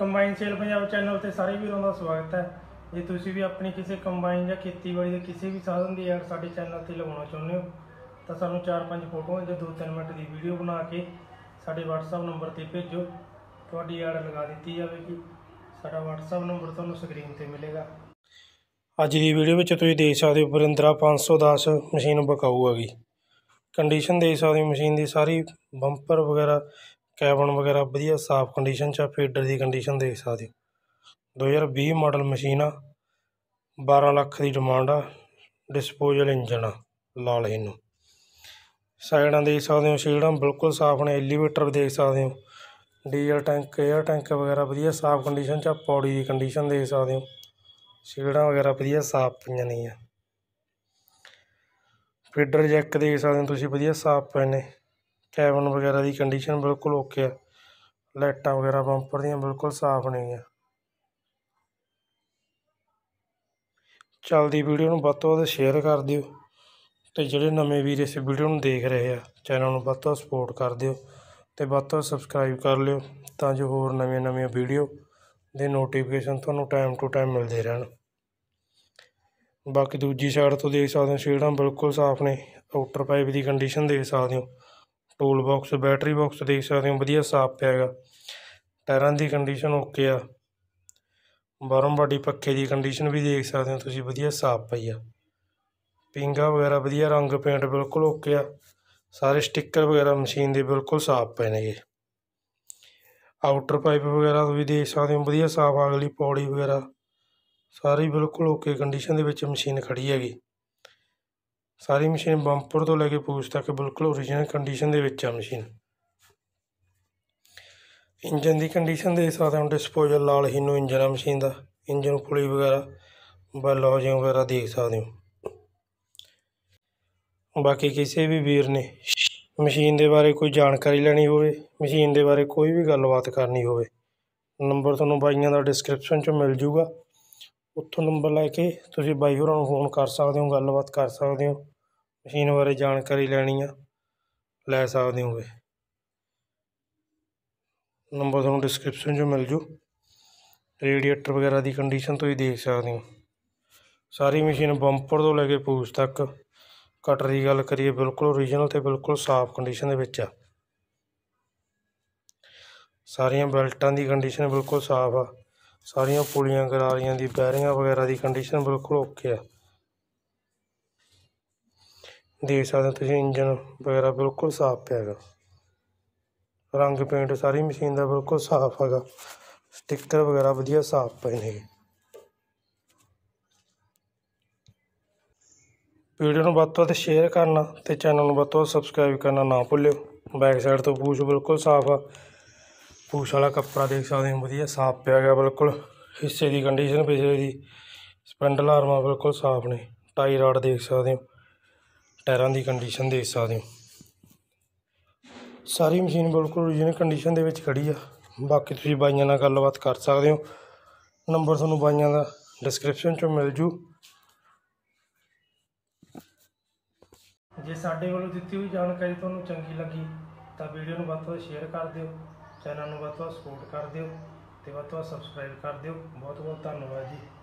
combine sale Punjab channel ਤੇ ਸਾਰੇ ਵੀਰਾਂ ਦਾ ਸਵਾਗਤ ਹੈ ਜੇ ਤੁਸੀਂ ਵੀ ਆਪਣੀ ਕਿਸੇ ਕੰਬਾਈਨ ਜਾਂ ਖੇਤੀਬਾੜੀ ਦੇ ਕਿਸੇ ਵੀ ਸਾਧਨ ਦੀ ਐਡ ਸਾਡੇ ਚੈਨਲ ਤੇ ਲਗਾਉਣਾ ਚਾਹੁੰਦੇ ਹੋ ਤਾਂ ਸਾਨੂੰ 4-5 ਫੋਟੋਆਂ ਜਾਂ 2-3 ਮਿੰਟ ਦੀ ਵੀਡੀਓ ਬਣਾ ਕੇ ਸਾਡੇ WhatsApp ਨੰਬਰ ਤੇ ਭੇਜੋ ਤੁਹਾਡੀ ਐਡ ਲਗਾ ਦਿੱਤੀ ਜਾਵੇਗੀ ਸਾਡਾ WhatsApp ਨੰਬਰ ਤੁਹਾਨੂੰ ਸਕਰੀਨ ਤੇ ਮਿਲੇਗਾ ਅੱਜ ਦੀ ਵੀਡੀਓ ਵਿੱਚ ਤੁਸੀਂ ਦੇਖ ਸਕਦੇ ਹੋ ਬਰਿੰਦਰਾ 510 ਮਸ਼ੀਨ ਬਕਾਊ ਆ ਗਈ ਕੰਡੀਸ਼ਨ ਦੇਖ ਸਕਦੇ ਹੋ ਮਸ਼ੀਨ ਦੀ ਸਾਰੀ ਬੰਪਰ ਵਗੈਰਾ ਕੈਬਨ ਵਗੈਰਾ ਵਧੀਆ ਸਾਫ਼ ਕੰਡੀਸ਼ਨ 'ਚ ਆ ਫੀਡਰ ਦੀ ਕੰਡੀਸ਼ਨ ਦੇਖ ਸਕਦੇ ਹੋ 2020 ਮਾਡਲ ਮਸ਼ੀਨ ਆ 12 ਲੱਖ ਦੀ ਡਿਮਾਂਡ ਆ ਡਿਸਪੋਜ਼ਲ ਇੰਜਨ ਆ ਲਾਲ ਇਹਨੂੰ ਸਾਈਡਾਂ ਦੇਖ ਸਕਦੇ ਹੋ ਸ਼ੀਲਡਾਂ ਬਿਲਕੁਲ ਸਾਫ਼ ਨੇ ਐਲੀਵੇਟਰ ਦੇਖ ਸਕਦੇ ਹੋ ਡੀਜ਼ਲ ਟੈਂਕ 에ਅਰ ਟੈਂਕ ਵਗੈਰਾ ਵਧੀਆ ਸਾਫ਼ ਕੰਡੀਸ਼ਨ 'ਚ ਆ ਪੌੜੀ ਦੀ ਕੰਡੀਸ਼ਨ ਦੇਖ ਸਕਦੇ ਹੋ ਸ਼ੀਲਡਾਂ ਵਗੈਰਾ ਵਧੀਆ ਸਾਫ਼ ਪਈਆਂ ਨਹੀਂ ਆ ਫੀਡਰ ਜੈਕ ਦੇਖ ਸਕਦੇ ਹੋ ਤੁਸੀਂ ਵਧੀਆ ਸਾਫ਼ ਪਏ ਨੇ ਕੈਬਨ ਵਗੈਰਾ ਦੀ ਕੰਡੀਸ਼ਨ ਬਿਲਕੁਲ ਓਕੇ ਆ ਲਾਈਟਾਂ ਵਗੈਰਾ ਬੰਪਰ ਦੀਆਂ ਬਿਲਕੁਲ ਸਾਫ਼ ਆ ਚਲਦੀ ਵੀਡੀਓ ਨੂੰ ਵੱਧ ਤੋਂ ਵੱਧ ਸ਼ੇਅਰ ਕਰ ਦਿਓ ਤੇ ਜਿਹੜੇ ਨਵੇਂ ਵੀਰ ਇਸ ਵੀਡੀਓ ਨੂੰ ਦੇਖ ਰਹੇ ਆ ਚੈਨਲ ਨੂੰ ਵੱਧ ਤੋਂ ਸਪੋਰਟ ਕਰ ਦਿਓ ਤੇ ਵੱਧ ਤੋਂ ਸਬਸਕ੍ਰਾਈਬ ਕਰ ਲਿਓ ਤਾਂ ਜੋ ਹੋਰ ਨਵੀਆਂ-ਨਵੀਆਂ ਵੀਡੀਓ ਦੇ ਨੋਟੀਫਿਕੇਸ਼ਨ ਤੁਹਾਨੂੰ ਟਾਈਮ ਟੂ ਟਾਈਮ ਮਿਲਦੇ ਰਹਿਣ ਬਾਕੀ ਦੂਜੀ ਸਾਈਡ ਤੋਂ ਦੇਖ ਸਕਦੇ ਹੋ ਸ਼ੀਟਾਂ ਬਿਲਕੁਲ ਸਾਫ਼ ਨੇ ਆਊਟਰ ਪਾਈਪ ਦੀ ਕੰਡੀਸ਼ਨ ਦੇਖ ਸਕਦੇ ਹੋ ਟੂਲ ਬਾਕਸ ਬੈਟਰੀ ਬਾਕਸ ਦੇਖ ਸਕਦੇ ਹੋ ਵਧੀਆ ਸਾਫ਼ ਪਿਆ ਹੈਗਾ ਟਾਇਰਾਂ ਦੀ ਕੰਡੀਸ਼ਨ ਓਕੇ ਆ ਬਾਰਮ ਬਾਡੀ ਪੱਖੇ ਦੀ ਕੰਡੀਸ਼ਨ ਵੀ ਦੇਖ ਸਕਦੇ ਹੋ ਤੁਸੀਂ ਵਧੀਆ ਸਾਫ਼ ਪਈ ਆ ਪਿੰਗਾ ਵਗੈਰਾ ਵਧੀਆ ਰੰਗ ਪੇਂਟ ਬਿਲਕੁਲ ਓਕੇ ਆ ਸਾਰੇ ਸਟicker ਵਗੈਰਾ ਮਸ਼ੀਨ ਦੇ ਬਿਲਕੁਲ ਸਾਫ਼ ਪਏ ਨੇਗੇ ਆਊਟਰ ਪਾਈਪ ਵਗੈਰਾ ਵੀ ਦੇਖ ਸਕਦੇ ਹੋ ਵਧੀਆ ਸਾਫ਼ ਆਗਲੀ ਪੌੜੀ ਵਗੈਰਾ ਸਾਰੀ ਬਿਲਕੁਲ ਓਕੇ ਕੰਡੀਸ਼ਨ ਦੇ ਵਿੱਚ ਮਸ਼ੀਨ ਖੜੀ ਹੈਗੀ ਸਾਰੀ ਮਸ਼ੀਨ ਬੰਪਰ ਤੋਂ ਲੈ ਕੇ ਪੂਛ ਤੱਕ ਬਿਲਕੁਲ ਓਰੀਜਨਲ ਕੰਡੀਸ਼ਨ ਦੇ ਵਿੱਚ ਆ ਮਸ਼ੀਨ ਇੰਜਨ ਦੀ ਕੰਡੀਸ਼ਨ ਦੇ ਹਿਸਾਬ ਨਾਲ ਡਿਸਪੋਜ਼ਲ ਲਾਲ ਨੂੰ ਇੰਜਨ ਆ ਮਸ਼ੀਨ ਦਾ ਇੰਜਨ ਪੁਲੀ ਵਗੈਰਾ ਬਲ ਵਗੈਰਾ ਦੇਖ ਸਕਦੇ ਹੋ ਬਾਕੀ ਕਿਸੇ ਵੀ ਵੀਰ ਨੇ ਮਸ਼ੀਨ ਦੇ ਬਾਰੇ ਕੋਈ ਜਾਣਕਾਰੀ ਲੈਣੀ ਹੋਵੇ ਮਸ਼ੀਨ ਦੇ ਬਾਰੇ ਕੋਈ ਵੀ ਗੱਲਬਾਤ ਕਰਨੀ ਹੋਵੇ ਨੰਬਰ ਤੁਹਾਨੂੰ ਬਾਈਆਂ ਦਾ ਡਿਸਕ੍ਰਿਪਸ਼ਨ 'ਚ ਮਿਲ ਜੂਗਾ ਉੱਥੋਂ ਨੰਬਰ ਲੈ ਕੇ ਤੁਸੀਂ ਬਾਈ ਹੋਰਾਂ ਨੂੰ ਫੋਨ ਕਰ ਸਕਦੇ ਹੋ ਗੱਲਬਾਤ ਕਰ ਸਕਦੇ ਹੋ ਮਸ਼ੀਨ ਬਾਰੇ ਜਾਣਕਾਰੀ ਲੈਣੀ ਆ ਲੈ ਸਕਦੇ ਹੋਗੇ ਨੰਬਰ ਤੁਹਾਨੂੰ ਡਿਸਕ੍ਰਿਪਸ਼ਨ 'ਚ ਮਿਲ ਜੂ ਰੇਡੀਏਟਰ ਵਗੈਰਾ ਦੀ ਕੰਡੀਸ਼ਨ ਤੋਂ ਹੀ ਦੇਖ ਸਕਦੇ ਹੋ ਸਾਰੀ ਮਸ਼ੀਨ ਬੰਪਰ ਤੋਂ ਲੈ ਕੇ ਪੂਛ ਤੱਕ ਕਟਰ ਦੀ ਗੱਲ ਕਰੀਏ ਬਿਲਕੁਲ ਓਰੀਜਨਲ ਤੇ ਬਿਲਕੁਲ ਸਾਫ਼ ਕੰਡੀਸ਼ਨ ਦੇ ਵਿੱਚ ਆ ਸਾਰੀਆਂ ਬੈਲਟਾਂ ਦੀ ਕੰਡੀਸ਼ਨ ਬਿਲਕੁਲ ਸਾਫ਼ ਆ ਸਾਰੀਆਂ ਪੁਲੀਆਂ ਗਰਾਰੀਆਂ ਦੀ ਬੈਰਿੰਗਾਂ ਵਗੈਰਾ ਦੀ ਕੰਡੀਸ਼ਨ ਬਿਲਕੁਲ ਓਕੇ ਆ ਦੇਖ ਸਕਦੇ ਹੋ ਤੁਸੀਂ ਇੰਜਨ ਵਗੈਰਾ ਬਿਲਕੁਲ ਸਾਫ਼ ਪਿਆ ਹੈਗਾ ਰੰਗ ਪੇਂਟ ਸਾਰੀ ਮਸ਼ੀਨ ਦਾ ਬਿਲਕੁਲ ਸਾਫ਼ ਹੈਗਾ ਸਟicker ਵਗੈਰਾ ਵਧੀਆ ਸਾਫ਼ ਪਏ ਨੇ ਵੀਡੀਓ ਨੂੰ ਵੱਧ ਤੋਂ ਵੱਧ ਸ਼ੇਅਰ ਕਰਨਾ ਤੇ ਚੈਨਲ ਨੂੰ ਵੱਧ ਤੋਂ ਵੱਧ ਸਬਸਕ੍ਰਾਈਬ ਕਰਨਾ ਨਾ ਭੁੱਲਿਓ ਬੈਕ ਸਾਈਡ ਤੋਂ ਪੂਛ ਬਿਲਕੁਲ ਸਾਫ਼ ਆ ਪੂਛ ਵਾਲਾ ਕੱਪੜਾ ਦੇਖ ਸਕਦੇ ਹੋ ਵਧੀਆ ਸਾਫ਼ ਪਿਆ ਗਿਆ ਬਿਲਕੁਲ ਹਿੱਸੇ ਦੀ ਕੰਡੀਸ਼ਨ ਪਿਛਲੇ ਦੀ ਸਪੈਂਡਲ ਆਰਮਾ ਬਿਲਕੁਲ ਸਾਫ਼ ਨੇ ਟਾਈ ਰਾਡ ਦੇਖ ਸਕਦੇ ਹੋ ਟਾਇਰਾਂ ਦੀ ਕੰਡੀਸ਼ਨ ਦੇਖ ਸਕਦੇ ਹੋ ਸਾਰੀ ਮਸ਼ੀਨ ਬਿਲਕੁਲ ਓਰੀਜਨਲ ਕੰਡੀਸ਼ਨ ਦੇ ਵਿੱਚ ਖੜੀ ਆ ਬਾਕੀ ਤੁਸੀਂ ਬਾਈਆਂ ਨਾਲ ਗੱਲਬਾਤ ਕਰ ਸਕਦੇ ਹੋ ਨੰਬਰ ਤੁਹਾਨੂੰ ਬਾਈਆਂ ਦਾ ਡਿਸਕ੍ਰਿਪਸ਼ਨ 'ਚ ਮਿਲ ਜੂ ਜੇ ਸਾਡੇ ਵੱਲੋਂ ਦਿੱਤੀ ਹੋਈ ਜਾਣਕਾਰੀ ਤੁਹਾਨੂੰ ਚੰਗੀ ਲੱਗੀ ਤਾਂ ਵੀਡੀਓ ਨੂੰ ਵੱਧ ਤੋਂ ਸ਼ੇਅਰ ਕਰ ਦਿਓ ਚੈਨਲ ਨੂੰ ਵੱਧ ਤੋਂ ਸਪੋਰਟ ਕਰ ਦਿਓ ਤੇ ਵੱਧ ਤੋਂ ਸਬਸਕ੍ਰਾਈਬ ਕਰ ਦਿਓ ਬਹੁਤ ਬਹੁਤ ਧੰਨਵਾਦ ਜੀ